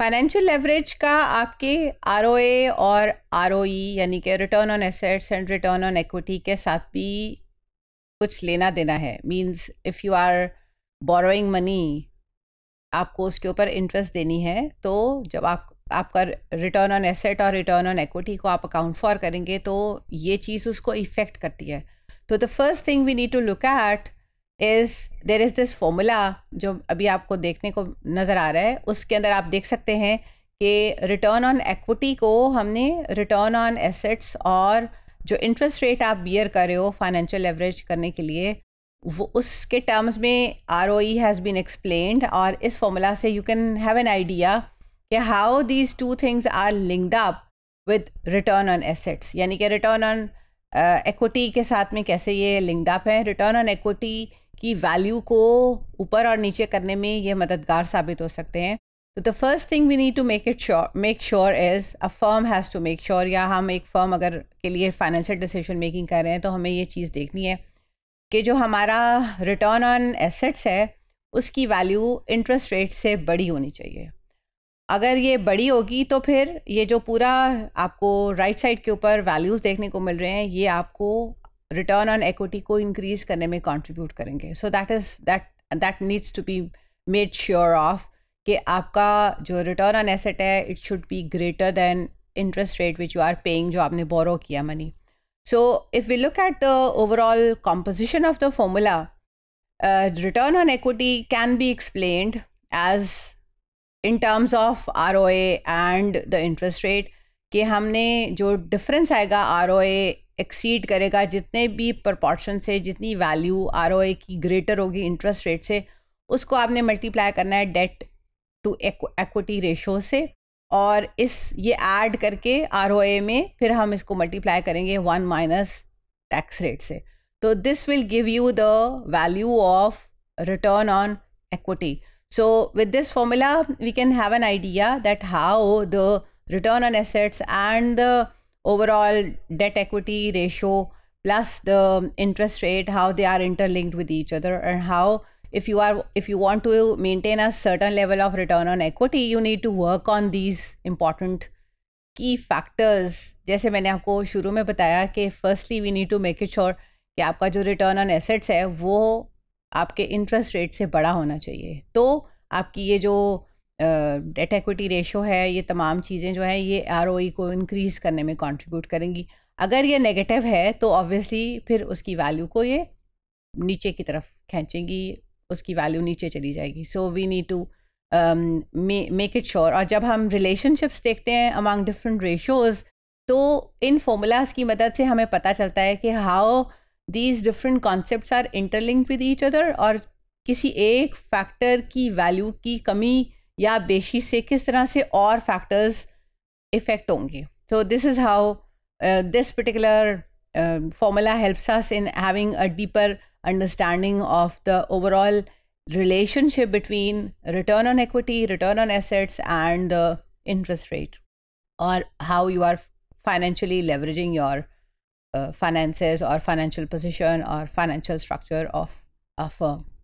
financial leverage का आपके are और आर e, यानी कि return on assets and return on equity के साथ भी कुछ लेना देना है means if you are borrowing money आपको उसके ऊपर इंटरेस्ट देनी है तो जब आप आपका रिटर्न ऑन एसेट और रिटर्न ऑन एक्विटी को आप अकाउंट फॉर करेंगे तो ये चीज़ उसको इफ़ेक्ट करती है तो the first thing we need to look at is there is this formula जो अभी आपको देखने को नज़र आ रहा है उसके अंदर आप देख सकते हैं कि रिटर्न ऑन एक्विटी को हमने रिटर्न ऑन एसेट्स और जो इंटरेस्ट रेट आप बियर कर रहे हो फाइनेंशियल एवरेज करने के लिए वो उसके टर्म्स में R O E has been explained और इस फॉर्मूला से you can have an idea कि how these two things are linked up with return on assets यानी कि रिटर्न ऑन एक्विटी के साथ में कैसे ये लिंक्ड अप है रिटर्न ऑन एक्विटी की वैल्यू को ऊपर और नीचे करने में ये मददगार साबित हो सकते हैं तो the first thing we need to make it sure make sure is a firm has to make sure या हम एक फर्म अगर के लिए फाइनेंशियल डिसीजन मेकिंग कर रहे हैं तो हमें ये चीज़ देखनी है कि जो हमारा रिटर्न ऑन एसेट्स है उसकी वैल्यू इंटरेस्ट रेट से बड़ी होनी चाहिए अगर ये बड़ी होगी तो फिर ये जो पूरा आपको राइट right साइड के ऊपर वैल्यूज़ देखने को मिल रहे हैं ये आपको रिटर्न ऑन एक्विटी को इंक्रीज करने में कंट्रीब्यूट करेंगे so that is that that needs to be made sure of कि आपका जो रिटर्न ऑन एसेट है it should be greater than interest rate which you are paying जो आपने बोरो किया money so if we look at the overall composition of the formula return on equity can be explained as in terms of R O A and the interest rate कि हमने जो difference आएगा R O ए exceed करेगा जितने भी proportion से जितनी value R की ग्रेटर होगी इंटरेस्ट रेट से उसको आपने मल्टीप्लाई करना है डेट टू एक्विटी रेशो से और इस ये ऐड करके आर में फिर हम इसको मल्टीप्लाई करेंगे वन माइनस टैक्स रेट से तो this will give you the value of return on equity so with this formula we can have an idea that how the return on assets and the overall debt equity ratio plus the interest rate how they are interlinked with each other and how if you are if you want to maintain a certain level of return on equity you need to work on these important key factors जैसे मैंने आपको शुरू में बताया कि firstly we need to make it sure कि आपका जो return on assets है वो आपके interest rate से बड़ा होना चाहिए तो आपकी ये जो डेट एक्विटी रेशो है ये तमाम चीज़ें जो हैं ये आर e को इनक्रीज़ करने में कंट्रीब्यूट करेंगी अगर ये नेगेटिव है तो ऑब्वियसली फिर उसकी वैल्यू को ये नीचे की तरफ खींचेंगी उसकी वैल्यू नीचे चली जाएगी so we need to make it sure और जब हम रिलेशनशिप्स देखते हैं अमंग डिफरेंट रेशोज़ तो इन फॉर्मूलाज की मदद से हमें पता चलता है कि how these different concept are interlink with each other और किसी एक फैक्टर की वैल्यू की कमी या बेशी से किस तरह से और फैक्टर्स इफेक्ट होंगे तो this is how this particular formula helps us in having a deeper understanding of the overall relationship between return on equity return on assets and the interest rate और how you are financially leveraging your finances और financial position और financial structure of a firm